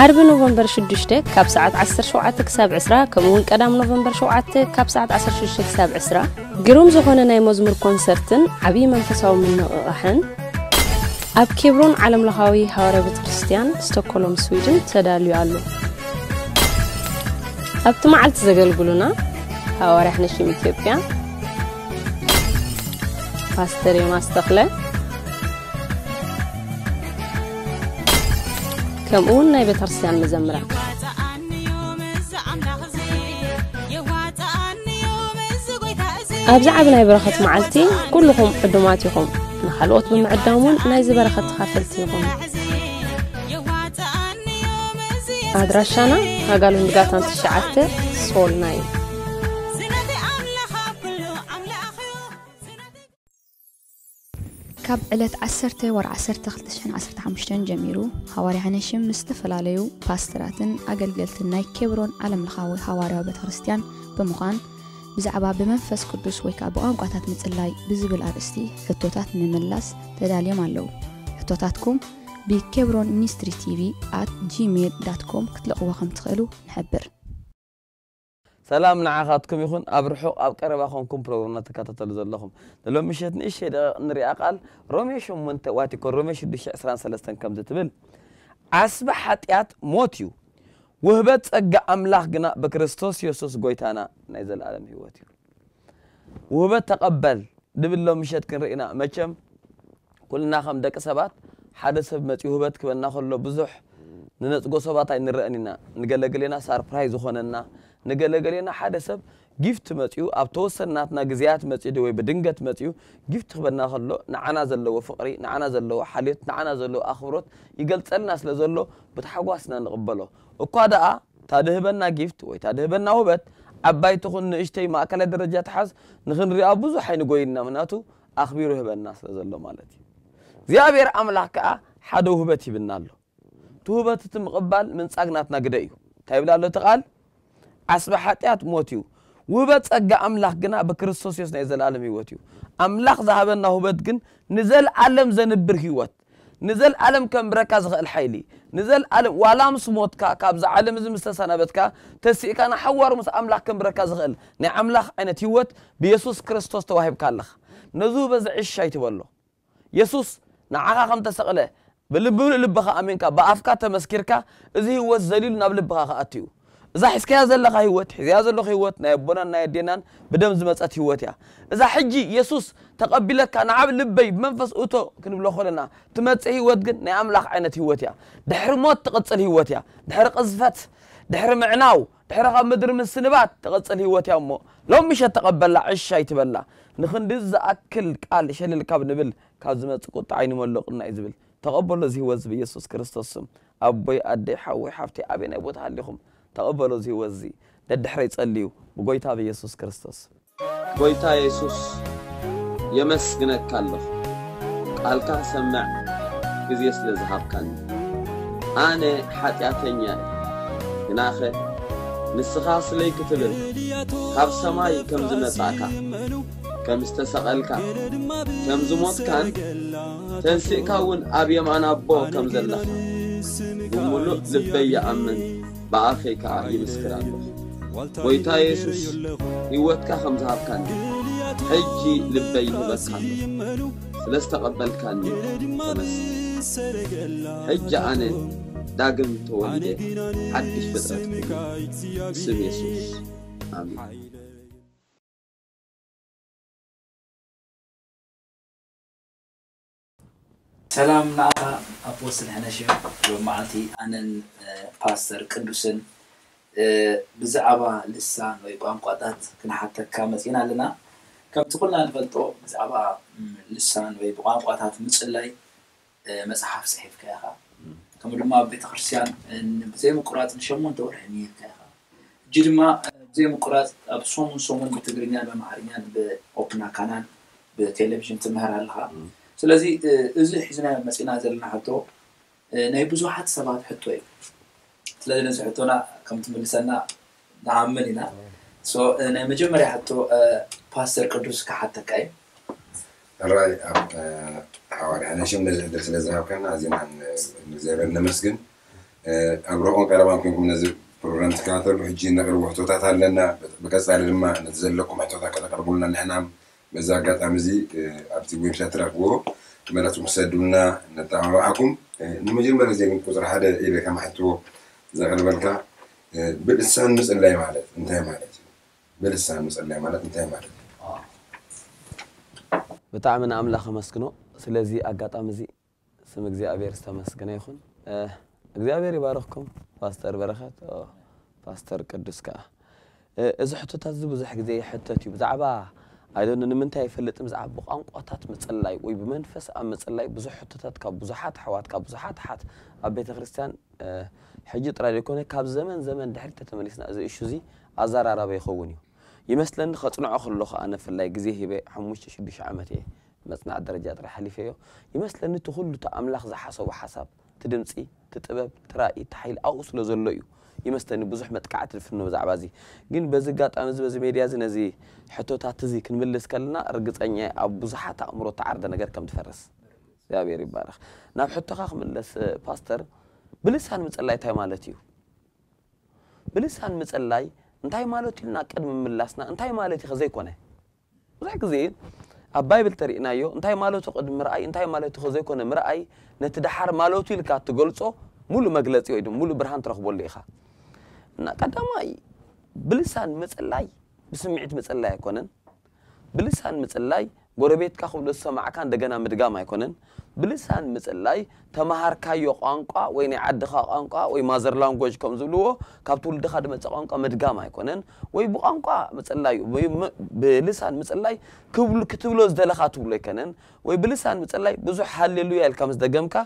ዓርቢ ኖቨምበር 6 ካብ ሰዓት 17 ክሳብ 20 ከምኡውን ቀዳም ኖቨምበር 7 ካብ ሰዓት 16 ክሳብ 20 ግሩም ዝኾነ ናይ መዝሙር ኮንሰርትን ዓብዪ መንፈሳዊ ምንቕቓሕን ኣብ ኬብሮን ዓለምለኻዊ ለኻዊ ቤተ ክርስትያን ስቶኮሎም ስዊድን ተዳልዩ ኣሎ ኣብቲ መዓልቲ ዘገልግሉና ሃዋርያ ሓነሽም ኢትዮጵያ ፓስተር የማስ ተኽለ كمون ناي بترسيان مزمرة أبزع ناي برخت معلتي كلهم قدماتيهم نخلوت بمعدامون ناي زبرخت خافلتيهم أدرشانا هقالهم بقاتان تشعتي سول ناي ካብ ዕለት ዓሰርተ ወርዓሰርተ 215 ጀሚሩ ሃዋርያነ ሽም ዝተፈላለዩ ፓስተራትን ኣገልገልትን ናይ ኬብሮን ዓለም ለኻዊ ሃዋርያዊ ቤተ ክርስቲያን ብምዃን ብዛዕባ ብመንፈስ ቅዱስ ወይ ከዓ ብቋንቋታት ምፅላይ ብዝብል ኣርእስቲ ሕቶታት ንምምላስ ተዳልዮም ኣለዉ ሕቶታትኩም ብኬብሮን ሚኒስትሪ ቲቪ ኣት ጂሜል ዳት ኮም ክትልቕዎ ከም ትኽእሉ ንሕብር ሰላም ንዓኻትኩም ይኹን ኣብ ርሑቕ ኣብ ቀረባ ኮንኩም ፕሮግራምና ተከታተሉ ዘለኹም ዘሎ ምሸት ንእሸ ንሪኣ ቓል ሮሜ 8 ዋቲኮ ሮሜ 623 ከምዚ ትብል ዓስባ ሓጢኣት ሞት እዩ ውህበት ጸጋ ኣምላኽ ግና ብክርስቶስ የሱስ ጐይታና ናይ ዘለዓለም ህይወት እዩ ውህበት ተቐበል ድብሎ ምሸት ክንርኢና መቸም ኩልና ከም ደቂ ሰባት ሓደ ሰብ መፂኡ ውህበት ክበና ከሎ ብዙሕ ንነፅጎ ሰባት ኣይንረአን ኢና ንገለገሌና ሳርፕራይዝ ዝኾነና ንገለገሌና ሓደ ሰብ ጊፍት መፅኡ ኣብ ተወሰን ናትና ግዜያት መፅኡ ወይ ብድንገት መፅኡ ጊፍት ክበና ከሎ ንዓና ዘለዎ ፍቕሪ ንዓና ዘለዎ ሓልዮት ንዓና ዘለዎ ኣኽብሮት ይገልፀልና ስለ ዘሎ ብታሓጓስና ንቕበሎ እኳ ደኣ ታድህበና ጊፍት ወይ ታድህበና ውበት ዓባይ ትኹን ንእሽተይ ማእከላይ ደረጃ ትሓዝ ንክንሪኣ ብዙሕ ኣይንጎይልና ምክንያቱ ኣኽቢሩ ይህበና ስለ ዘሎ ማለት እዩ እግዚኣብሔር ኣምላኽ ከዓ ሓደ ውህበት ይብና ኣሎ እቲ ውህበት እቲ ምቕባል ምንፃግ ናትና ግደ እዩ እንታይ ይብላ ኣሎ እቲ ቓል عصب حتيات موتيو وبت أجا أملاك جنا بكريستوس يسنا إزال عالم يوتيو أملاك ذهبنا هو بتجن نزل عالم زنبر هيوت نزل عالم كم بركز الحيلي نزل عالم ولا مسموت كا كابز عالم زم استسنابتك تسي كان حوار مس أملاك كم بركز غل نعملاك أنا تيوت بيسوس كريستوس توهب كالله نزو بز عش شيء تولو يسوس نعاقا كم تسقله بلبل لبخا أمينك بأفكا تمسكيرك إذا هو الزليل نبلبخا أتيو إذا حسكي هذا اللغة هيوت إذا هذا اللغة هيوت نابونا نادينا بدم زمت أتيوت يا إذا حجي يسوس تقبلك أنا عبد لبي بمنفس أوتو كن بلخولنا تمت هيوت جن نعمل عينة هيوت يا دحر ما تقتل هيوت يا دحر قذفت دحر معناو دحر قام مدر من السنوات تقتل هيوت يا أمو لو مش تقبل عش شيء تبلا نخن دز أكل قال شل الكاب نبل كازمة تقطع عيني ما لقنا تقبل زي وزبي يسوس كريستوس أبوي أدي حوي حفتي أبي نبوت عليكم تقبلوا زي وزي دد حريت قليو بقوي تابي يسوس كريستوس قوي تا يسوس يمس جنك كله قالك سمع كزيس لزهاب كان أنا حتى أتنيا هناك نسخاص لي كتلن خاف سماي كم زمتاكا كم استسقلكا كم زموت كان تنسيكا ون أبي معنا أبو كم زلنا ብሙሉእ ልበይ ይኣምን ብኣፈይ ከዓ ይምስክር ኣሎ ጐይታ የሱስ ሕይወትካ ከም ዝሃብካኒ ሕጂ ልበይ ይህበካሎ ስለ ዝተቐበልካኒ ሕጂ ኣነ ዳግም ተወልደ ሓድሽ ፍጥረት ስም የሱስ ኣሚን سلام نعم أبوسن هنشي ومعتي أنا باستر كدوسن بزعبا لسان ويبقى قادات كنا حتى كامت ينا لنا كم تقولنا نفلتو بزعبا لسان ويبقى قادات مثل لي مسحف صحيف كيها كم لما بيت خرسيان بزي مقرات نشمون دور حمية كيها جدما بزي مقرات أبسومون سومون بتقرينيان بمعرينيان بأوبنا كانان بتليفزيون تمهر لها ስለዚ እዚ ሒዝናዮ መፂና ዘለና ሕቶ ናይ ብዙሓት ሰባት ሕቶ እዩ ስለዚ ነዚ ሕቶና ከም ትምልሰና ንኣምን ኢና ናይ መጀመርያ ሕቶ ፓስተር ቅዱስ ካሓተካ እዩ ራይ ኣብ ሓዋርያ ነሽም ነዚ ዕድል ስለ ዝሃብካና ኣዝና እግዚኣብሔር ነመስግን ኣብ ረቆም ቀረባን ኮንኩም ነዚ ፕሮግራም ትከታተሉ ሕጂ ነቅርቡ ሕቶታት ኣለና ብቀፃሊ ድማ ነዚ ዘለኩም ሕቶታት ከተቀርቡልና ንሕና በዛ አጋጣሚ እዚ ኣብቲ ዊንክላ ረክቦ መለእቱ ክሰዱና ነጠማምዓኩም ንመጀመርያ ዜ ግን ቁፅሪ ሓደ ኢበ ከማሕትዎ ዘቅርበልካ ብልሳን ምፅላይ ማለት እንታይ ማለት እዩ ብልሳን ምፅላይ ማለት እንታይ ማለት እዩ ብጣዕሚ ንኣምላኽ መስግኖ ስለዚ ኣጋጣሚ እዚ ስም እግዚኣብሔር ዝተመስግነ ይኹን እግዚኣብሔር ይባረኽኩም ፓስተር በረኸት ፓስተር ቅዱስ ከዓ እዚ ሕቶታት እዚ ብዙሕ ግዜ ሕቶት እዩ ብዛዕባ ايدون نمنتا يفلت مز عبق انق اتات متسلاي وي بمنفس ام متسلاي بزح حتتات كاب بزحات حوات كاب بزحات حات ابيت كريستيان حجي ترى يكون كاب زمن زمن دحر تتمليسنا از ايشو زي ازار عربي يخوني يمثلن خطن اخر لخ انا في اللي جزي هي حموش تشبش عمتي مصنع درجات رحلي فيو يمثلن تخلو تاملخ زحاسو وحساب تدمسي تتبب ترائي تحيل او اسلو زلويو يمستني بزح متكعت الفن بزعب زي جن بزقات أمز بزي ميريا زي نزي حتى تعتزي كن ملس كلنا رجت أني أبزح حتى أمره تعرض أنا جر كم تفرس يا بيري بارخ نام حتى خاخ ملس باستر بلسان مسألة تاي مالتيو بلسان مسألة انتاي مالتيو ناكد من ملسنا انتاي مالتي خزي كونه بزعك زي أبي بالطريقة نايو انتاي مالتو قد مرأي انتاي مالتو خزي كونه مرأي نتدحر مالتو لكات تقول مولو مجلس يويدو مولو برهان ترخبو اللي خا እና ቀዳማይ ብልሳን ምፅላይ ብስምዒት ምፅላይ ኣይኮነን ብልሳን ምፅላይ ጎረቤትካ ክብሎ ዝሰማዕካ እንደገና ምድጋም ኣይኮነን ብልሳን ምፅላይ ተመሃርካዮ ቋንቋ ወይ ናይ ዓድኻ ቋንቋ ወይ ማዘር ላንጎጅ ከም ዝብልዎ ካብ ትውልድኻ ድመፀ ቋንቋ ምድጋም ኣይኮነን ወይ ብቋንቋ ምፅላይ ብልሳን ምፅላይ ክትብሎ ዝደለኻ ትብሎ ኣይከነን ወይ ብልሳን ምፅላይ ብዙሕ ሃሌሉያ ኢልካ ምስ ደገምካ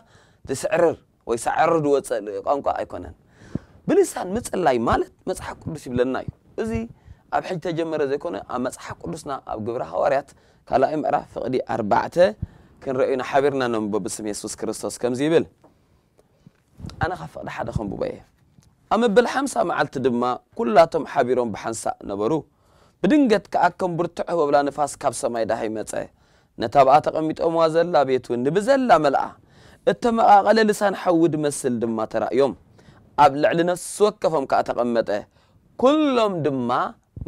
ትስዕርር ወይ ሳዕርር ዝወፀ ቋንቋ ኣይኮነን بلسان متسلاي مالت مسحق قدس بلناي ازي اب حج تجمر زي كون ام مسحق قدسنا اب غبره حواريات كلا ام عرف فقدي اربعه كن راينا حبرنا نمب باسم يسوع كريستوس كم زيبل انا خف على حدا خن ببي ام بالحمسه معلت دما كلاتهم حبيرون بحنسا نبرو بدنجت كاكم برتعه وبلا نفاس كاب سماي دهي متسه نتابع تقميت أموازل لا بيتون نبزل لا ملأ التمقى غلل لسان حود مثل دم ما ترى يوم ኣብ ልዕሊ ነሱ ወከፎም ከዓ ተቐመጠ ኩሎም ድማ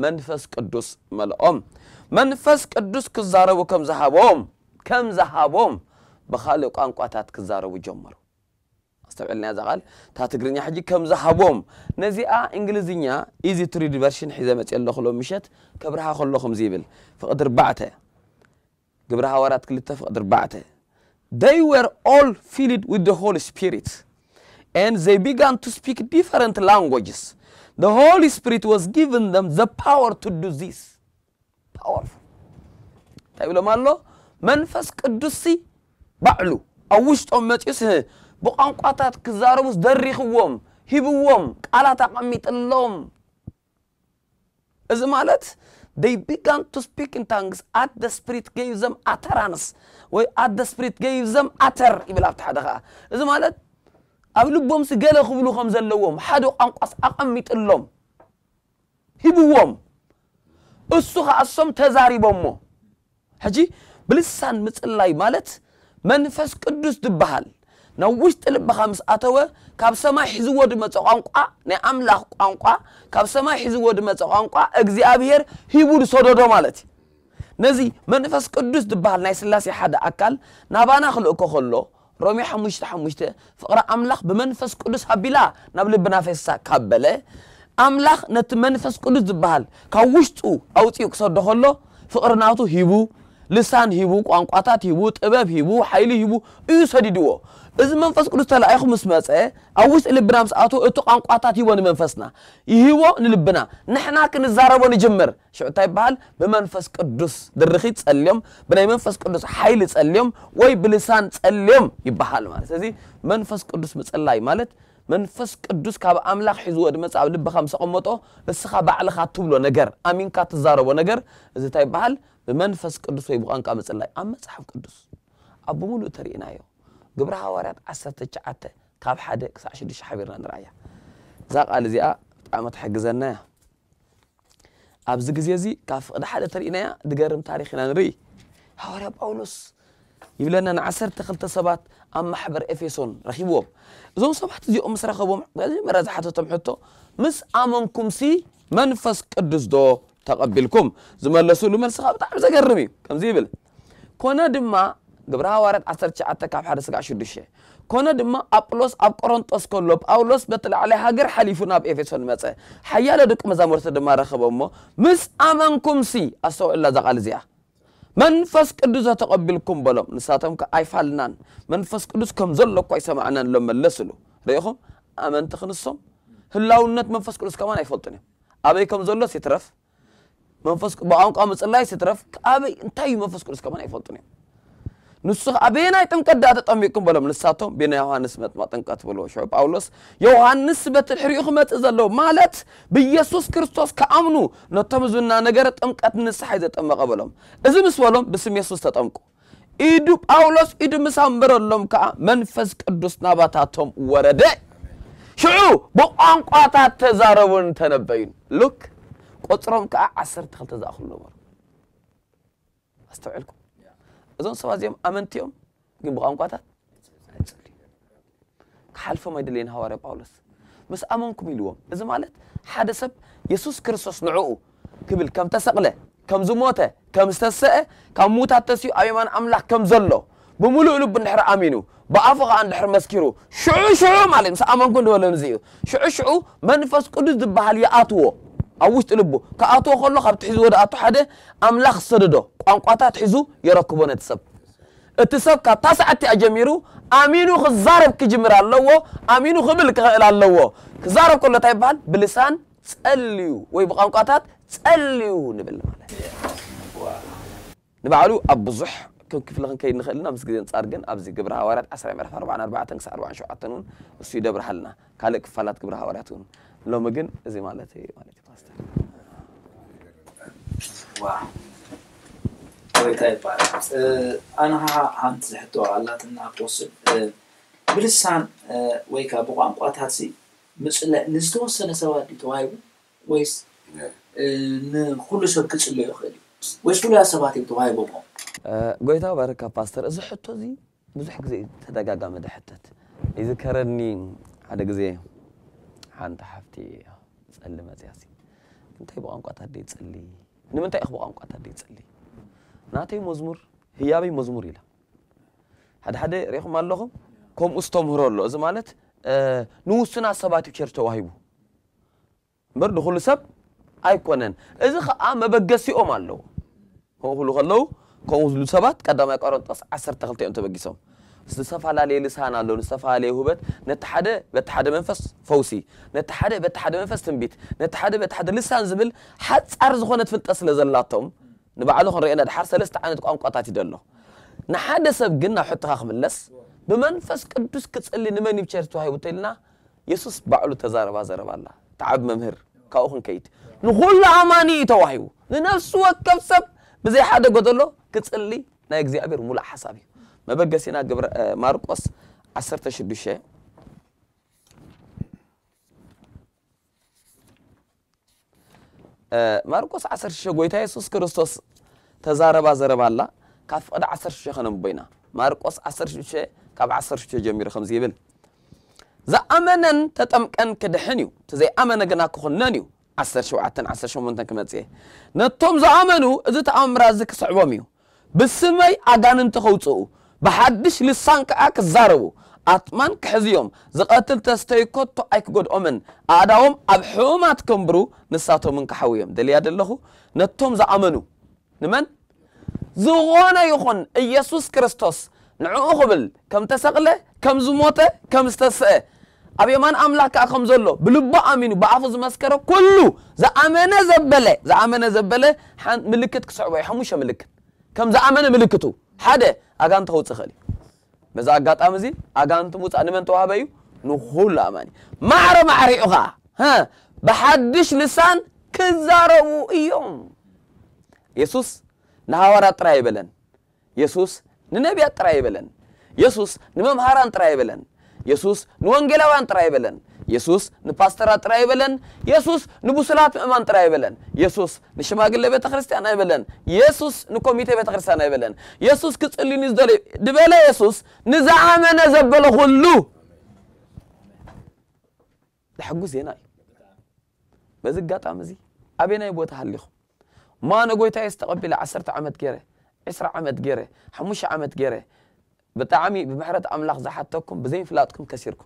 መንፈስ ቅዱስ መልኦም መንፈስ ቅዱስ ክዛረቡ ከም ዝሃቦም ከም ዝሃቦም ብካልእ ቋንቋታት ክዛረቡ ጀመሩ ኣስተውዕልና እዛ ቃል እታ ትግርኛ ሕጂ ከም ዝሃቦም ነዚኣ እንግሊዝኛ ኢዚ ትሪድ ቨርሽን ሒዘ መፅ ኣለክሎ ምሸት ከብርሃ ከለኹም ዝብል ፍቕድ ኣርባዕተ ግብሪ ሃዋርያት ክልተ ፍቕድ ኣርባዕተ they were all filled with the holy spirit and they began to speak different languages. The Holy Spirit was given them the power to do this. Powerful. ተብሎም ኣሎ መንፈስ ቅዱስ ባዕሉ ኣብ ውሽጦም መፂኡስ ብቋንቋታት ክዛረቡስ ደሪኽዎም ሂብዎም ቃላት ኣቐሚጥሎም እዚ ማለት they began to speak in tongues at the spirit gave them utterance Where at the spirit gave them utter ይብል ኣብቲ ሓደ ኣብ ልቦምሲ ገለ ክብሉ ከም ዘለዎም ሓደ ቋንቋስ ኣቐሚጥሎም ሂብዎም እሱ ከዓ እሶም ተዛሪቦሞ ሕጂ ብልሳን ምፅላይ ማለት መንፈስ ቅዱስ ዝበሃል ናብ ውሽጢ ልብኻ ምስ ኣተወ ካብ ሰማይ ሒዝዎ ድመፀ ቋንቋ ናይ ኣምላኽ ቋንቋ ካብ ሰማይ ሒዝዎ ድመፀ ቋንቋ እግዚኣብሄር ሂቡ ዝሰደዶ ማለት እዩ ነዚ መንፈስ ቅዱስ ዝበሃል ናይ ስላሴ ሓደ ኣካል ናባና ክልእኮ ከሎ ሮሜ 5 5 ፍቕሪ ኣምላኽ ብመንፈስ ቅዱስ ኣቢላ ናብ ልብና ፈሳ ካብ በለ ኣምላኽ ነቲ መንፈስ ቅዱስ ዝበሃል ካብ ውሽጡ ኣውፂኡ ክሰዶ ከሎ ፍቕሪ ናቱ ሂቡ ልሳን ሂቡ ቋንቋታት ሂቡ ጥበብ ሂቡ ሓይሊ ሂቡ እዩ ሰዲድዎ እዚ መንፈስ ቅዱስ ተላኢኹ ምስ መፀ ኣብ ውሽጢ ልብና ምስኣት እቲ ቋንቋታት ሂቦ ንመንፈስና ይሂቦ ንልብና ንሕና ክንዛረቦ ንጅምር ሽዑ እንታይ ይበሃል ብመንፈስ ቅዱስ ድርኺ ፀልዮም ብናይ መንፈስ ቅዱስ ሓይሊ ፀልዮም ወይ ብልሳን ፀልዮም ይበሃል ማለት እዚ መንፈስ ቅዱስ ምጸላይ ማለት መንፈስ ቅዱስ ካብ ኣምላኽ ሒዝዎ ድመፅ ኣብ ልብኻ ምስ ቀመጦ ንስኻ ባዕልኻ ትብሎ ነገር ኣሚንካ ትዛረቦ ነገር እዚ እንታይ ይበሃል ብመንፈስ ቅዱስ ወይ ብቋንቃ ምፅላይ ኣብ መፅሓፍ ቅዱስ ኣብ ብምሉእ ተርእናዮ قبرها ورد عسرت شعته كاب حدا كسع شديش حبيرنا نرايا زاق قال زي آه قامت حقزنا أبزق زي زي كاف ده حدا ترينا يا دقرم تاريخنا نري هوري بأونس يقول لنا عسر تخلت سبات أم حبر إفيسون رخيبوهم زو سبات زي أمس رخيبوهم قال زي مرازة حتو تمحطو مس آمنكم سي منفس قدس دو تقبلكم زمان لسو لمن سخاب تعب زقرمي كم زي بل كونا دماء ግብረ ሃዋርያት 19 ካብ 1 ስጋዕ 6 ኮነ ድማ ኣጵሎስ ኣብ ቆሮንጦስ ከሎ ጳውሎስ በተላዕለይ ሃገር ሓሊፉ ናብ ኤፌሶን መፀ ሓያለ ደቂ መዛሙርቲ ድማ ረኸበ እሞ ምስ ኣመንኩምሲ ኣስተውዕላ ዘቓል እዚኣ መንፈስ ቅዱስ ተቐቢልኩም በሎም ንሳቶም ከ ኣይፋልናን መንፈስ ቅዱስ ከም ዘሎ እኳ ይሰማዕናን ሎም መለስሉ ርኢኹም ኣመንቲ ክንሶም ህላውነት መንፈስ ቅዱስ ከማን ኣይፈልጡን እዮም ኣበይ ከም ዘሎ ሲትረፍ ብቋንቋ ምፅላይ ሲትረፍ ኣበይ እንታይ እዩ መንፈስ ቅዱስ ከማን ኣይፈልጡን እዮም ንስሐ አቤናይ ጥምቀት ዳ ተጠሚቅኩም በሎም ንሳቶም ቤና ዮሃንስ መጥማ ጥምቀት ብሎ ሸ ጳውሎስ ዮሃንስ በትድሕሪኡ ክመፅእ ዘለዎ ማለት ብኢየሱስ ክርስቶስ ከኣምኑ ነቶም ዝና ነገረ ጥምቀት ንስሓይ ዘጠመቐ በሎም እዚ ምስ በሎም ብስም የሱስ ተጠምቁ ኢዱ ጳውሎስ ኢዱ ምስ ኣንበረሎም ከዓ መንፈስ ቅዱስ ናባታቶም ወረደ ሽዑ ብቋንቋታት ተዛረቡን ተነበዩን ሉክ ቆፅሮም ከዓ ዓሰርተ ክልተ ዝኣኽሉ ነበሩ ኣስተውዕልኩም እዞም ሰባት እዚኦም ኣመንቲኦም ግን ብቋንቋታት ኣይፅልዩ ክሓልፎም ኣይደለየን ሃዋርያ ጳውሎስ ምስ ኣመንኩም ኢልዎም እዚ ማለት ሓደ ሰብ የሱስ ክርስቶስ ንዕኡ ክብል ከም ተሰቕለ ከም ዝሞተ ከም ዝተስአ ካብ ሙታት ተስዩ ኣብ የማን ኣምላኽ ከም ዘሎ ብምሉእ ልቡ እንድሕር ኣሚኑ ብኣፉ ከዓ እንድሕር መስኪሩ ሽዑ ሽዑ ማለት ምስ ኣመንኩም ዝበለን እዚ እዩ ሽዑ ሽዑ መንፈስ ቅዱስ ዝበሃል ይኣትዎ ኣብ ውሽጢ ልቡ ክኣትዎ ከሎ ካብቲ ሒዝዎ ድኣቱ ሓደ ኣምላኽ ሰደዶ ቋንቋታት ሒዙ የረክቦ ነቲ ሰብ እቲ ሰብ ካብታ ሰዓቲ ኣጀሚሩ ኣሚኑ ክዛረብ ክጅምር ኣለዎ ኣሚኑ ክብል ክኽእል ኣለዎ ክዛረብ ከሎ እንታይ ይበሃል ብልሳን ጸልዩ ወይ ብቋንቋታት ጸልዩ ንብል ማለት ንባዕሉ ኣብ ብዙሕ ከም ክፍለ ክንከይድ ንኽእልና ምስ ግዜ ንፃር ግን ኣብዚ ግብረ ሃዋርያት 1 ምዕራፍ 44 ክሳብ 47 እውን እሱ ይደብርሃልና ካልእ ክፋላት ግብረ ሃዋርያት እውን ሎሚ ግን እዚ ማለት እዩ ማለት እዩ انا ها هانت زهتو على تنا بوسل بلسان ويكا بوغان قواتاتسي مثل نزدو سنة سواد دي توايو ويس نخل سوى كتش اللي يخلي ويس كل سواد دي توايو بوغان قويتا باركا باستر ازو حتو زي بزحك زي تداقا قام دا حتت اذا كرني عدق زي عان تحفتي سألي مزياسي እንታይ ብቋንቋታት ደይ ፅሊ ንምንታይ ኢኽ ብቋንቋታት ደይ ፅሊ ናተይ መዝሙር ህያበይ መዝሙር ኢላ ሓደ ሓደ ሪኢኹም ኣለኹም ከምኡ ዝተምህሮ ኣሎ እዚ ማለት ንውስናት ሰባት እዩ ቸርች ተዋሂቡ እምበር ንኩሉ ሰብ ኣይኮነን እዚ ከዓ መበገሲኦም ኣለዎ ከምኡ ክብሉ ከለዉ ከምኡ ዝብሉ ሰባት ቀዳማይ ቆሮንጦስ ዓሰርተ ክልተ እዮም ተበጊሶም ዝተፈላለየ ልሳን ኣለዎ ዝተፈላለየ ህበት ነቲ ሓደ በቲ ሓደ መንፈስ ፈውሲ ነቲ ሓደ በቲ ሓደ መንፈስ ትንቢት ነቲ ሓደ በቲ ሓደ ልሳን ዝብል ሓፃር ዝኾነ ትፍልጠት ስለ ዘላቶም ንባዕሉ ክንሪአና ድሓር ሰለስተ ዓይነት ቋንቋታት እዩ ደሎ ንሓደ ሰብ ግን ናብ ሕትኻ ክምለስ ብመንፈስ ቅዱስ ክፅሊ ንመን ይብቸር ተዋሂቡ እንተኢልና የሱስ ባዕሉ ተዛረባ ዘረባ ኣላ ተዓብ መምህር ካብኡ ክንከይድ ንኩሉ ኣማኒ እዩ ተዋሂቡ ንነፍሱ ወከብ ሰብ ብዘይ ሓደ ጎደሎ ክፅሊ ናይ እግዚኣብሔር ሙሉእ ሓሳብ እዩ መበገሴና ግብረ ማርቆስ ዓሰርተ ማርቆስ ዓሰርተ ጎይታ የሱስ ክርስቶስ ተዛረባ ዘረባላ ካብ ፍቕዲ ዓሰርተ ሽዱሽተ ከነንብቦ ኢና ማርቆስ ዓሰርተ ካብ ዓሰርተ ጀሚሩ ከምዚ ይብል ዝኣመነን ተጠምቀን ክድሕን እዩ እቲ ዘይኣመነ ግና ክኹነን እዩ 17 18 ክመፅአ ነቶም ዝኣመኑ እዚ ተኣምራ እዚ ክስዕቦም እዩ ብስመይ ኣጋንንቲ ኸውፅኡ ብሓድሽ ልሳን ከዓ ክዛረቡ ኣጥማን ክሕዝዮም ዝቐትል ተስተይኮቶ ኣይክጎድኦምን ኣእዳዎም ኣብ ሕማት ከንብሩ ንሳቶምን ክሓው እዮም ደልያ ዘለኹ ነቶም ዝኣመኑ ንመን ዝኾነ ይኹን ኢየሱስ ክርስቶስ ንዕኡ ክብል ከም ተሰቕለ ከም ዝሞተ ከም ዝተስአ ኣብ የማን ኣምላክ ከዓ ከም ዘሎ ብልቦ ኣሚኑ ብኣፉ ዝመስከረ ኩሉ ዝኣመነ ዘበለ ዝኣመነ ዘበለ ምልክት ክስዕቦ እዩ ሓሙሽተ ምልክት ከም ዝኣመነ ምልክቱ ሓደ ኣጋንቲ ክውፅእ ይኽእል እዩ በዚ ኣጋጣሚ እዚ ኣጋንቲ ምውፃእ ንመን ተዋህበ እዩ ንኩሉ ኣማኒ ማዕረ ማዕሪዑ ከዓ ብሓድሽ ልሳን ክዛረቡ እዮም የሱስ ንሃዋርያት ጥራይ ይበለን የሱስ ንነቢያት ጥራይ ይበለን የሱስ ንመምሃራን ጥራይ ይበለን የሱስ ንወንጌላውያን ጥራይ ይበለን يسوس نباسترا تراي بلن يسوس نبوسلات مأمان تراي بلن يسوس نشماغل لبيت خريستيان اي بلن يسوس نكوميت بيت خريستيان اي بلن يسوس كتسلي نزدري دبلا يسوس نزعمنا نزبل خلو لحقو زينا بزي قاطع مزي أبينا يبوت هاليخو ما نقول يستقبل عسرة عمد جيره عسرة عمد جيره حموش عمد جيره بتعمي بمحرة أملاخ زحتكم بزين فلاتكم كسيركم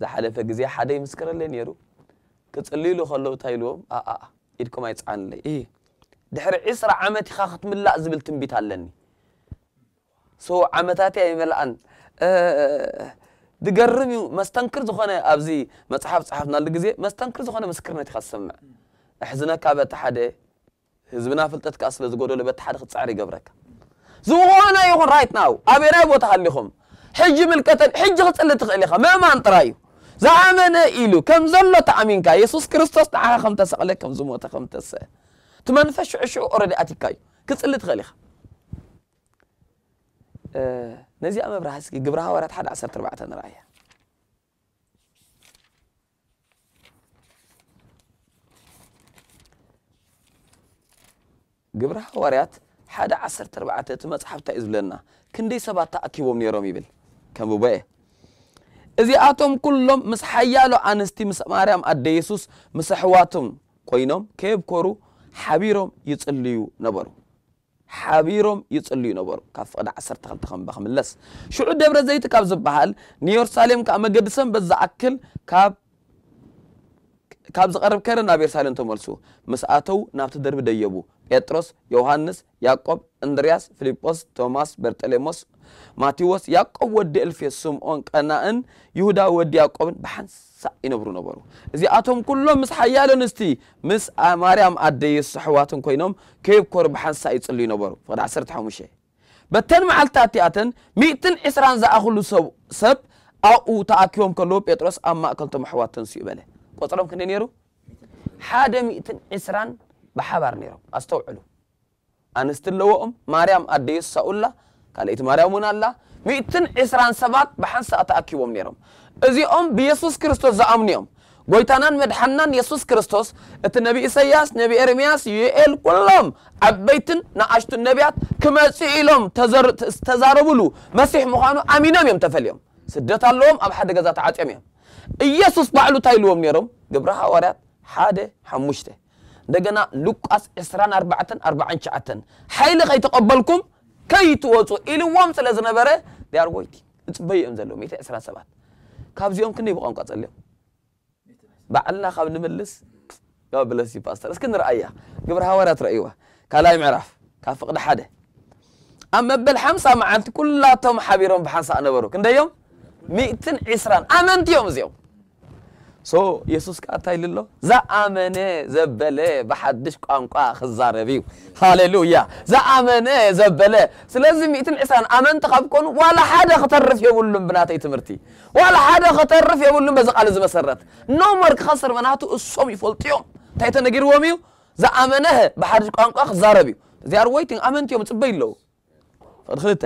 زحلفة جزية حدا يمسكر اللي نيرو كتصلي له خلوه تايلوم آآ آآ إيدكم عيت عن لي إيه دحر عسر عمتي خاخت من لأ زبل تنبيت علني سو عمتاتي أي ملأن دقرمي مستنكر زخانة أبزي ما تحف تحف نال جزية مستنكر زخانة مسكرنا تخصم أحزنا كعبة حدا هزبنا فلتت كأصل زقولوا لبت حدا خد سعري قبرك زخانة يخون رايت ناو أبي رأي بوتها حج ملكتن حج غتسلة تخليها ما ما انترايو زعمنا إلو كم زلو تعمينك يسوس كريستوس تعالى خمتس عليك كم زموت خمتس تما نفشو عشو أوريدي أتيكاي كتسلة تخليها أه نزي أما براسكي قبرها ورات حد عسر تربعة نرايا قبرها وريات حدا عسر تربعة تمت حفتا إذ كندي سبات تأكي ومني يبل ከምብቦ እየ እዚኣቶም ኩሎም ምስ ሓያሎ ኣንስቲ ምስ ማርያም ኣደ የሱስ ምስ ኣሕዋቶም ኮይኖም ከየብኮሩ ሓቢሮም ይፅልዩ ነበሩ ሓቢሮም ይፅልዩ ነበሩ ካብ ፍቕዲ 12 ከም ብክምለስ ሽዑ ደብረ ዘይቲ ካብ ዝበሃል ንየሩሳሌም ከዓ መገዲ ሰንበት ዝኣክል ካብ ካብ ዝቐርብ ከረ ናብ የሩሳሌም ተመልሱ ምስ ኣተው ናብቲ ደርቢ ደየቡ ጴጥሮስ ዮሃንስ ያዕቆብ እንድርያስ ፊልጶስ ቶማስ በርጠሌሞስ ማቴዎስ፣ ያዕቆብ ወዲ እልፌስ፣ ስምዖን፣ ቀናእን ይሁዳ ወዲ ያዕቆብን ብሓንሳ ይነብሩ ነበሩ እዚኣቶም ኩሎም ምስ ሓያለ ንስቲ ምስ ማርያም ኣደየሱ ኣሕዋትን ኮይኖም ከይብ ኮር ብሓንሳእ ይፅልዩ ነበሩ ፍቅዲ 15 በተን መዓልትታት እዚኣተን 120 ዝኣኽሉ ሰብ ኣብኡ ተኣኪቦም ከለዉ ጴጥሮስ ኣብ ማእከልቶም ኣሕዋት ተንስኡ በለ ቆፅሮም ክንደይ ነይሩ ሓደ 120 ብሓባር ነይሮም ኣስተውዕሉ ኣንስቲ ኣለዎኦም ማርያም ኣደየሱ ሳኡላ قالت مريم من الله ميتن إسران سبات بحنس أتأكيوم نيرم إذي أم بيسوس كريستوس زأمنيوم قويتانا مدحنان يسوس كريستوس النبي إسياس نبي إرمياس يئل كلهم عبيتن نعشت النبيات كما سئلهم تزاربولو مسيح مخانو أمينام يوم تفليوم سدت أب حد جزات عاتيم يسوس بعلو تايلوم نيرم جبرها وريات حادة حمشته دقنا لوكاس إسران أربعة أربعة شعة حيل خي كيت وصو إلى وامس لازم نبرة they are waiting تبي يوم زلوا ميت عشرة سبعة كاب زيوم كني بقى نقطع اليوم بعد الله خاب نملس يا بلسي باستر اسكن رأيها قبر هوا رات رأيوا كلاي معرف كافقد حدا أما بالحمسة مع أنت كلاتهم حبيرهم بحصة أنا بروك كن يوم ميتين عشرة أمنت يوم زيوم ሶ ኢየሱስ ከዓ እንታይ ኢሉ ኣሎ ዝኣመነ ዘበለ ብሓድሽ ቋንቋ ክዛረብ እዩ ሃሌሉያ ዝኣመነ ዘበለ ስለዚ 120 ኣመንቲ ካብ ኮኑ ዋላ ሓደ ክተርፍ የብሉን ብናተይ ትምህርቲ ዋላ ሓደ ክተርፍ የብሉን በዚ ቃል ዝመሰረት ኖሞር ክኸስር መናቱ እሶም ይፈልጡ እዮም እንታይ ተነጊርዎም እዩ ዝኣመነ ብሓድሽ ቋንቋ ክዛረብ እዩ እዚኣር ወይቲንግ ኣመንቲ እዮም ፅበይ ኣለዉ ፍቅዲ ክልተ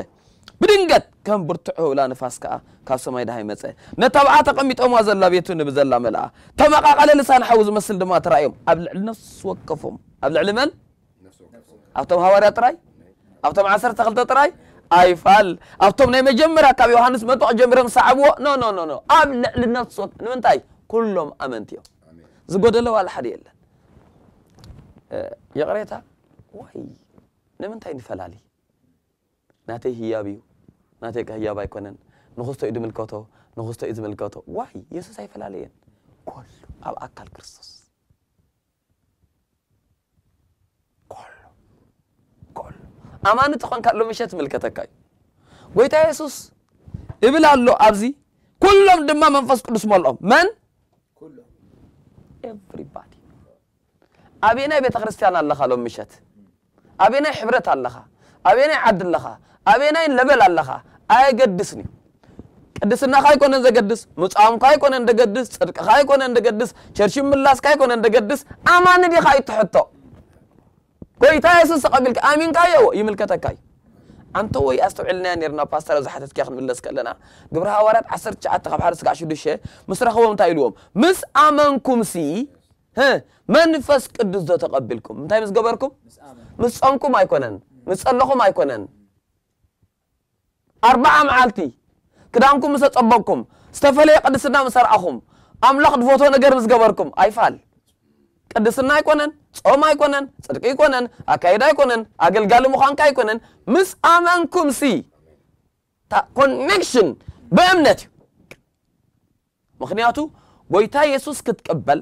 ብድንገት ከም ብርትዑ ብላ ንፋስ ከዓ ካብ ሰማይ ድሃ ይመፀ ነታ ብዓ ተቐሚጦምዋ ዘላ ቤቱ ንብዘላ መልኣ ተመቃቐለ ልሳን ሓዊ ዝመስል ድማ ተራእዮም ኣብ ልዕሊ ነፍሲ ወከፎም ኣብ ልዕሊ መን ኣብቶም ሃዋርያ ጥራይ ኣብቶም ዓሰርተ ክልተ ጥራይ ኣይፋል ኣብቶም ናይ መጀመርያ ካብ ዮሃንስ መጥቕ ጀሚሮም ሰዓብዎ ኖ ኖ ኖ ኖ ኣብ ልዕሊ ነፍሲ ወከፍ ንምንታይ ኩሎም ኣመንቲ እዮም ዝጎደለዋ ሓደ የለን የቕሬታ ወይ ንምንታይ ንፈላሊ ናተይ ህያብ እዩ ናተይ ከህያብ ኣይኮነን ንክስቶ እዩ ድምልከቶ ንክስቶ እዩ ዝምልከቶ ዋይ የሱስ ኣይፈላለየን ኩሉ ኣብ ኣካል ክርስቶስ ኩሉ ኩሉ ኣማኒ ተኾንካ ሎ ምሸት ዝምልከተካ እዩ ጎይታ የሱስ እብል ኣሎ ኣብዚ ኩሎም ድማ መንፈስ ቅዱስ መልኦም መን ኤቭሪባዲ ኣበየናይ ቤተ ክርስቲያን ኣለኻ ሎም ምሸት ኣበየናይ ሕብረት ኣለኻ አበናይ ዓድለኻ ኣበናይ ለበል ኣለኻ ኣየገድስኒ ቅድስናኻ ኣይኮነ ዘገድስ ምፃምካ ኣይኮነ እንደገድስ ፅድቅኻ ኣይኮነ እንደገድስ ቸርሽ ምላስካ ኣይኮነ እንደገድስ ኣማኒ ዲኻ ይትሕቶ ጎይታ የሱስ ተቐቢልካ ኣሚንካዮ ይምልከተካ ኣንተ ወይ ኣስተውዕልና ነርና ፓስተር ዝሓተትኪያ ክንምለስ ከለና ግብረ ሃዋርያት 19 ካብ 1 ስጋዕ 6 ምስ ረኸቦም እንታይ ኢልዎም ምስ ኣመንኩምሲ መንፈስ ቅዱስ ዶ ተቐቢልኩም እንታይ ምስ ገበርኩም ምስ ፆምኩም ኣይኮነን ምስ ጸለኹም ኣይኮነን ኣርባዓ መዓልቲ ክዳንኩም ምስ ተጸበቅኩም ዝተፈለየ ቅድስና ምስ ሰርዓኹም ኣምላኽ ድፈቶ ነገር ምስ ገበርኩም ኣይፋል ቅድስና ኣይኮነን ጾም ኣይኮነን ጽድቂ ኣይኮነን ኣካይዳ ኣይኮነን ኣገልጋሊ ምዃንካ ኣይኮነን ምስ ኣመንኩም ሲ ኮኔክሽን በእምነት እዩ ምክንያቱ ጎይታ የሱስ ክትቀበል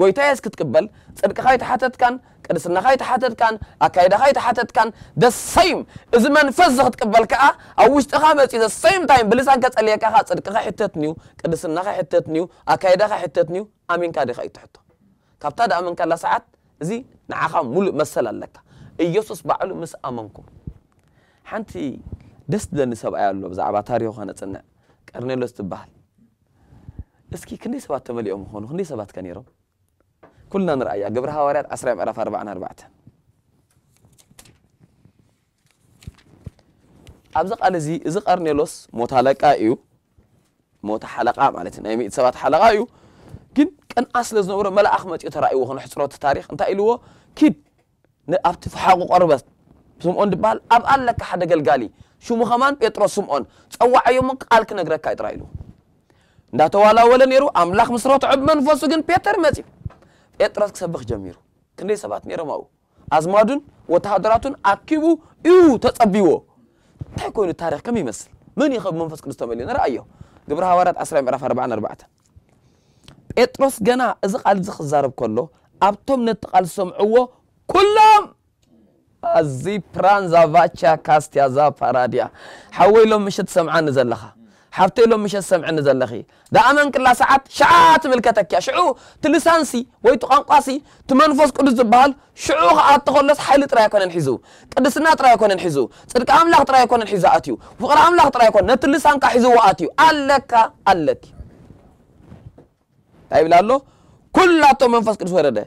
ጎይታየስ ክትቅበል ፅድቅኻ ይተሓተትካን ቅድስናኻ ይተሓተትካን ኣካይዳኻ ይተሓተትካን ደሰይም እዚ መንፈስ ዚ ክትቅበል ከዓ ኣብ ውሽጢኻ መፅኡ ደሰይም ታይም ብልሳን ከፀልየካ ኻ ፅድቅኻ ሕተትንዩ ቅድስናኻ ሕተትንዩ ኣካይዳኻ ሕተትንዩ ኣሚንካ ዲኻ እዩ ትሕቶ ካብታ ዳ ኣመንካላ ሰዓት እዚ ንዓኻ ሙሉእ መሰል ኣለካ ኢየሱስ ባዕሉ ምስ ኣመንኩም ሓንቲ ደስ ትለኒ ሰብኣይ ኣሎ ብዛዕባ ታሪኹ ከነፅንዕ ቀርኔሎስ ትበሃል እስኪ ክንደይ ሰባት ተመሊኦም ምኾኑ ክንደይ ሰባት ከ ነይሮም ኩልና ንርአያ ግብሪ ሃዋርያት 10 ምዕራፍ 44 ኣብዚ ቃል እዚ እዚ ቀርኔሎስ ሞት ኣለቃ እዩ ሞት ሓለቃ ማለት ናይ ሚእቲ ሰባት ሓለቃ እዩ ግን ቀንኣ ስለ ዝነበሮ መላእኽ መፅኡ ተራእይዎ ክነሕፅሮት ታሪክ እንታይ ኢልዎ ኪድ ኣብቲ ፍሓቁ ቆርበት ስምዖን ዝበሃል ኣብኣ ኣለካ ሓደ ገልጋሊ ሽሙ ኸማን ጴጥሮስ ስምዖን ፀዋዕዮሞ ቃል ክነግረካ እዩ ጥራይ ኢልዎ እንዳተዋላወለ ነይሩ ኣምላኽ ምስ ረትዕብ መንፈሱ ግን ፔተር መፂኡ ኤጥረስ ክሰብኽ ጀሚሩ ክንደይ ሰባት ነይሮም ኣብኡ ኣዝማዱን ወተሃደራቱን ኣኪቡ እዩ ተጸቢዎ እንታይ ኮይኑ ታሪክ ከም ይመስል መን ይኸ ብመንፈስ ቅዱስ ተመልዩ ንረአዮ ግብሪ ሃዋርያት 1 ምዕራፍ 44 ጴጥሮስ ገና እዚ ቃል እዚ ክዛረብ ከሎ ኣብቶም ነቲ ቃል ዝሰምዕዎ ኩሎም ኣዚ ፕራንዛቫቻ ካስትያዛ ፓራድያ ሓወኢሎም ምሸት ሰምዓኒ ዘለኻ ሓብተ ኢሎም ምሸት ሰምዕኒ ዘለኺ ዳኣመንቅላ ሰዓት ሸዓ ትምልከተኪያ ሽዑ እቲ ወይ ቲ ቋንቋሲ ቅዱስ ዝበሃል ሽዑ ከዓ ሓይሊ ጥራይ ኣይኮነን ሒዙ ቅድስና ጥራይ ኣይኮነን ሒዙ ፅድቂ ኣምላኽ ጥራይ ኣይኮነን ሒዙ ኣትዩ ፍቕሪ ኣምላኽ ጥራይ ኣይኮነን ነቲ ልሳንካ ሒዝዎ ኣትዩ ኣለካ ኣለቲ እንታይ ይብላ ኣሎ ኩላቶም መንፈስ ቅዱስ ወረደ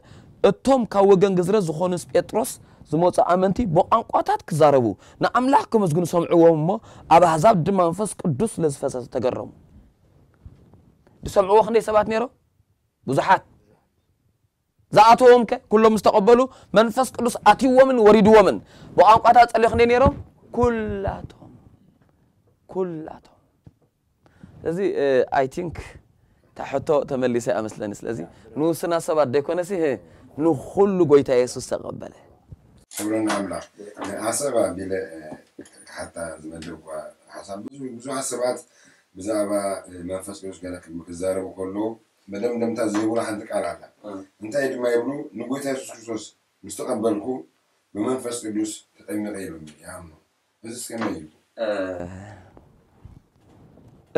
እቶም ካብ ወገን ግዝረት ዝኾኑስ ጴጥሮስ ዝመፁ ኣመንቲ ብቋንቋታት ክዛረቡ ንኣምላኽ ከመስግኑ ሰምዕዎም እሞ ኣብ ኣሕዛብ ድማ መንፈስ ቅዱስ ስለዝፈሰሰ ተገረሙ ዝሰምዕዎ ክንደይ ሰባት ነይሮም ብዙሓት ዝኣትዎም ከ ኩሎም ዝተቐበሉ መንፈስ ቅዱስ ኣትይዎምን ወሪድዎምን ብቋንቋታት ፀልዮ ክንደይ ነይሮም ኩላቶም ኩላቶም ስለዚ ኣይ ቲንክ ታሕቶ ተመሊሰ ኣመስለኒ ስለዚ ንውስና ሰባት ደይኮነሲ ንኩሉ ጎይታ የሱስ ተቐበለ ሕብረና ኣምላኽ ንኣሰብ ኣቢለ ሓታ ዝመልእ እኳ ሓሳብ ብዙሓት ሰባት ብዛዕባ መንፈስ ቅዱስ ገለ ክዛረቡ ከለዉ መደምደምታ ዝህቡና ሓንቲ ቃል ኣላ እንታይ ድማ ይብሉ ንጎይታ የሱስ ክርስቶስ ምስ ተቐበልኩ ብመንፈስ ቅዱስ ተጠሚቀ ይብሉ ይኣምኑ እዚ ስከመይ እዩ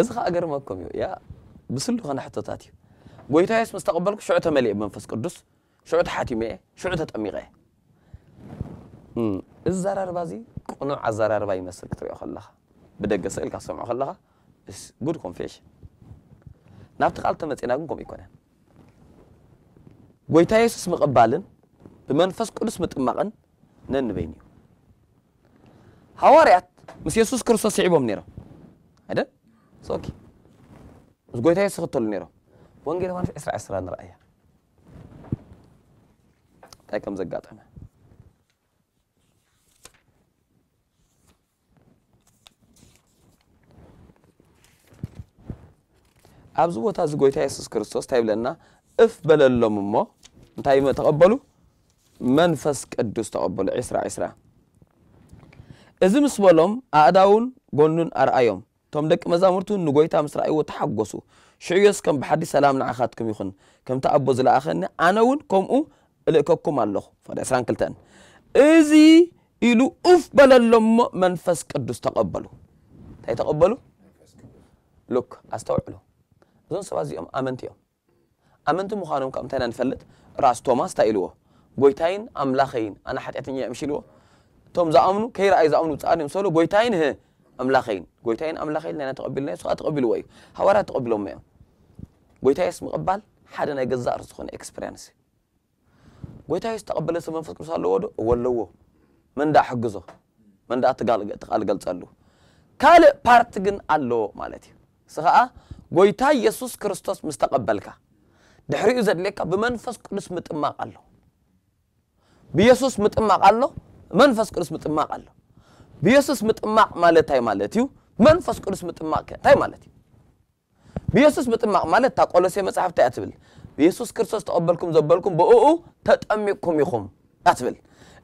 እዚ ከዓ ገርመኩም እዩ ያ ብስሉኮነ ሕቶታት እዩ ጎይታየስ ምስ ተቐበልኩ ሽዑ ተመሊአ ብመንፈስ ቅዱስ ሽዑ ተሓቲመ እየ ሽዑ ተጠሚቀ እየ الزرارባ እዚ ቁኑዕ ኣዘራርባ ይመስል ክትሪኦ ከለኻ ብደገ ስእል ካሰምዖ ከለኻ ጉድ ኮንፌሽን ናብቲ ቃል ተመፂና ግን ከምኡ ይኮነን ጎይታ የሱስ ምቕባልን ብመንፈስ ቅዱስ ምጥማቕን ነንበይን እዩ ሃዋርያት ምስ የሱስ ክርስቶስ ስዒቦም ነይሮም ኣይደን ኦኬ ምስ ጎይታ የሱስ ክተሉ ነይሮም ወንጌል ዮሃንስ 20 20 ንረአያ እንታይ ከም ዘጋጠመ ኣብዚ ቦታ እዚ ጎይታ የሱስ ክርስቶስ እንታይ ይብለና እፍ በለሎም እሞ እንታይ ተቐበሉ መንፈስ ቅዱስ ተቐበሉ 20 20 እዚ ምስ በሎም ኣእዳውን ጎኑን ኣርኣዮም እቶም ደቂ መዛሙርቱ ንጎይታ ምስ ረእይዎ ተሓጐሱ ሽዕዮስ ከም ብሓዲ ሰላም ንዓኻትኩም ይኹን ከምቲ ኣቦ ዝለኣኸኒ ኣነ እውን ከምኡ እልእከኩም ኣለኹ ፈደ 22 እዚ ኢሉ እፍ በለሎሞ መንፈስ ቅዱስ ተቐበሉ እንታይ ተቐበሉ ሉክ ኣስተውዕሉ እዞም ሰባት እዚኦም ኣመንቲ እዮም ኣመንቲ ምዃኖም ካብ እንታይ ንፈልጥ ራስ ቶማስ እንታይ ኢልዎ ጎይታይን ኣምላኸይን ኣነ ሓጢአተኛ እዮም ሽልዎ እቶም ዝኣምኑ ከይረኣዩ ዝኣምኑ ውፅኣን እዮም ሰሎ ጎይታይን ህ ኣምላኸይን ጎይታይን ኣምላኸይን ናይና ተቐቢልና ስኻ ተቐቢልዎ እዩ ሃዋርያት ተቐቢሎም እዮም ጎይታይስ ምቕባል ሓደ ናይ ገዛእ ርስ ዝኾነ ኤክስፔሪንስ ጎይታይስ ተቐበለ ሰብ መንፈስ ቅዱስ ኣለዎ ዶ እወ ኣለዎ መንዳ ሕግዞ መንዳ ትቃል ገልፀሉ ካልእ ፓርቲ ግን ኣለዎ ማለት እዩ ንስ ከዓ ጎይታ ኢየሱስ ክርስቶስ ምስ ተቐበልካ ድሕሪኡ ዘድልየካ ብመንፈስ ቅዱስ ምጥማቕ ኣሎ ብኢየሱስ ምጥማቕ ኣሎ መንፈስ ቅዱስ ምጥማቕ ኣሎ ብኢየሱስ ምጥማቕ ማለት እንታይ ማለት እዩ መንፈስ ቅዱስ ምጥማቕ ከ እንታይ ማለት እዩ ብኢየሱስ ምጥማቕ ማለት እታ ቆሎሴ መፅሓፍ እንታይ እያ ትብል ብኢየሱስ ክርስቶስ ተቐበልኩም ዘበልኩም ብእኡ ተጠሚቕኩም ኢኹም እያ ትብል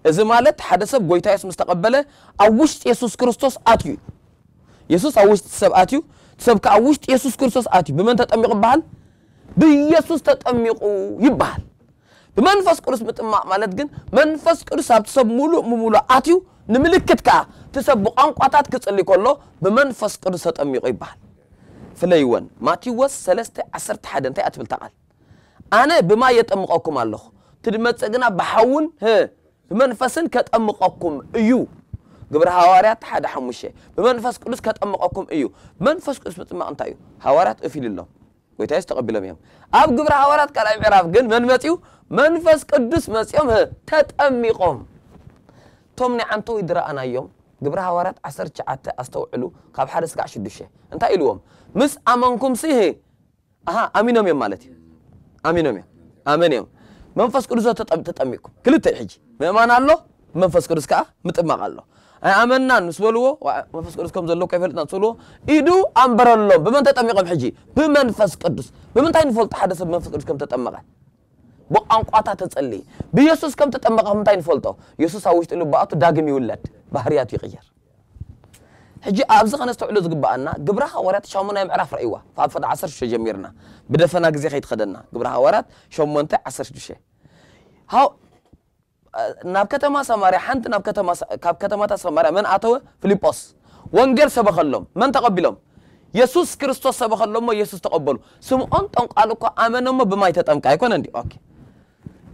እዚ ማለት ሓደ ሰብ ጎይታ የሱስ ምስ ተቐበለ ኣብ ውሽጢ የሱስ ክርስቶስ ኣትዩ ኢየሱስ ኣብ ውሽጢ ሰብ ኣትዩ ትሰብካ ኣብ ውሽጢ የሱስ ክርስቶስ ኣትዩ ብመን ተጠሚቑ ይበሃል ብኢየሱስ ተጠሚቑ ይበሃል ብመንፈስ ቅዱስ ምጥማቕ ማለት ግን መንፈስ ቅዱስ ኣብቲ ሰብ ሙሉእ ብሙሉእ ኣትዩ ንምልክት ከዓ እቲ ሰብ ብቋንቋታት ክፅሊ ከሎ ብመንፈስ ቅዱስ ተጠሚቑ ይበሃል ፍለይወን ማቴዎስ 3 11 እንታይ ኣትብል ተቓል ኣነ ብማይ የጠምቐኩም ኣለኹ እቲ ድመፅእ ግና ብሓውን ብመንፈስን ከጠምቐኩም እዩ ግብሪ ሃዋርያት ሓደ ሓሙሽተ ብመንፈስ ቅዱስ ከጠምቐኩም እዩ መንፈስ ቅዱስ ምጥማቕ እንታይ እዩ ሃዋርያት እፍ ኢሉሎም ጎይታስ ተቐቢሎም እዮም ኣብ ግብሪ ሃዋርያት ካልኣይ ምዕራፍ ግን መን መፂኡ መንፈስ ቅዱስ መፂኦም ተጠሚቖም እቶም ናይ ዓንቲ ወይ ድረኣናዮም ግብሪ ሃዋርያት 19 ኣስተውዕሉ ካብ 1 ስጋዕ 6 እንታይ ኢልዎም ምስ ኣመንኩም ስህ ኣሃ ኣሚኖም እዮም ማለት እዩ ኣሚኖም እዮም ኣመን እዮም መንፈስ ቅዱስ ተጠሚቕኩም ክልተ እዩ ሕጂ ምእማን ኣሎ መንፈስ ቅዱስ ከዓ ምጥማቕ ኣሎ ኣይኣመናን ምስ በልዎ መንፈስ ቅዱስ ከም ዘለዎ ከይፈልጥና ስብልዎ ኢዱ ኣንበረሎም ብምንታይ ጠሚቖም ሕጂ ብመንፈስ ቅዱስ ብምንታይ ንፈልጦ ሓደ ሰብ መንፈስ ቅዱስ ከም ተጠመቐ ብቋንቋታት ተጸልይ ብኢየሱስ ከም ተጠመቐ ብምንታይ ንፈልጦ ኢየሱስ ኣብ ውሽጢ ልባኣቱ ዳግም ይውለድ ባህርያቱ ይቕየር ሕጂ ኣብዚ ኸነ ዝተውዕሉ ዝግባአና ግብረ ሃዋርያት 8 ምዕራፍ ረእይዋ ካብ ፈዳ 16 ጀሚርና ብደፈና ግዜ ከይትኸደና ግብረ ሃዋርያት 8 16 ናብ ከተማ ሰማርያ ሓንቲ ካብ ከተማታት ሰማርያ መን ኣተወ ፊልጶስ ወንጌል ሰበኸሎም መን ተቐቢሎም የሱስ ክርስቶስ ሰበኸሎሞ የሱስ ተቐበሉ ስምዖን ጠንቋል እኳ ኣመኖሞ ብማይ ተጠምቃ ኣይኮነ እንዲ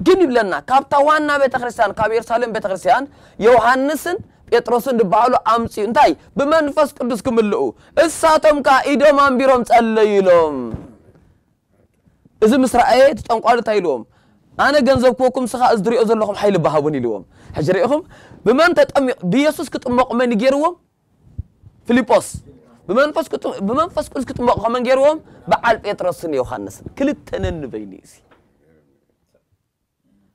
ግን ይብለና ካብታ ዋና ቤተ ክርስትያን ካብ ኢየሩሳሌም ቤተ ክርስትያን ዮሃንስን ጴጥሮስን ዝበሃሉ ኣምፅኡ እንታይ ብመንፈስ ቅዱስ ክምልኡ እሳቶም ከዓ ኢዶም ኣንቢሮም ጸለዩሎም እዚ ምስ ረአየ እቲ ጠንቋሉ እንታይ ኢልዎም أنا جنزب كوكم سخا أزدري أزلهم حيل بهابوني لهم حجريهم بمن تتأم بيسوس كتمق من جيروهم فيليبوس بمن فس كت بمن بمنفس كت كتمق من جيروهم بعل بيترس يوحنس كل التنن بينيسي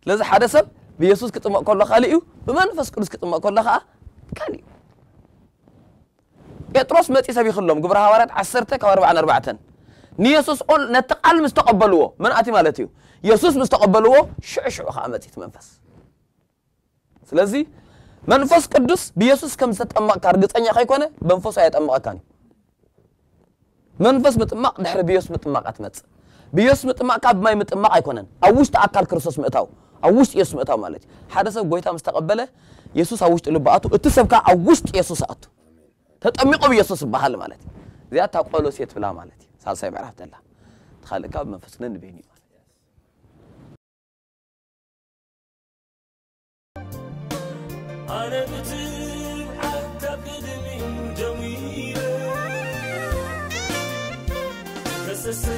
لذا حدث بيسوس كتمق كل خاليو بمنفس كت كتمق كل خا كاني بيترس ما تيسبي خلهم جبر ورد عسرته كوارب عن أربعة نيسوس قل نتقل مستقبلوه من أتي مالتيو ኢየሱስ ምስ ተቐበልዎ ሽዑሽዑ ከዓ መፂት መንፈስ ስለዚ መንፈስ ቅዱስ ብኢየሱስ ከም ዝተጠማቕካ እርግፀኛ ከይኮነ መንፈሱ ኣየጠምቐካን እዩ መንፈስ ምጥማቕ ድሕሪ ብኢየሱስ ምጥማቕ ኣትመፅእ ብኢየሱስ ምጥማቕካ ብማይ ምጥማቕ ኣይኮነን ኣብ ውሽጢ ኣካል ክርስቶስ ምእታው ኣብ ውሽጢ ኢየሱስ ምእታው ማለት እዩ ሓደ ሰብ ጎይታ ምስ ተቐበለ ኢየሱስ ኣብ ውሽጢ ልባኣቱ እቲ ሰብካ ኣብ ውሽጢ ኢየሱስ ኣቱ ተጠሚቆ ብኢየሱስ ይበሃል ማለት እዩ እዚኣ እታ ቆሎሴ ትብላ ማለት እዩ ሳልሳይ ምዕራፍ ተላ ትካልእ ካብ መንፈስነ ንብህን እዩ عرفت حتى بدمي جميلة بس السيد